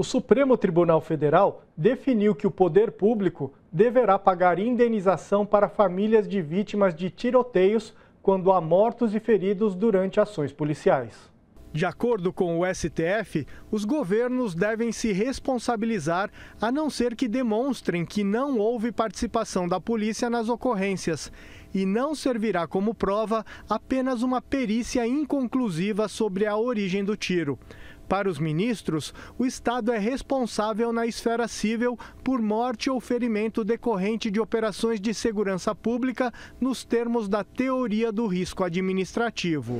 o Supremo Tribunal Federal definiu que o poder público deverá pagar indenização para famílias de vítimas de tiroteios quando há mortos e feridos durante ações policiais. De acordo com o STF, os governos devem se responsabilizar a não ser que demonstrem que não houve participação da polícia nas ocorrências. E não servirá como prova apenas uma perícia inconclusiva sobre a origem do tiro. Para os ministros, o Estado é responsável na esfera civil por morte ou ferimento decorrente de operações de segurança pública nos termos da teoria do risco administrativo.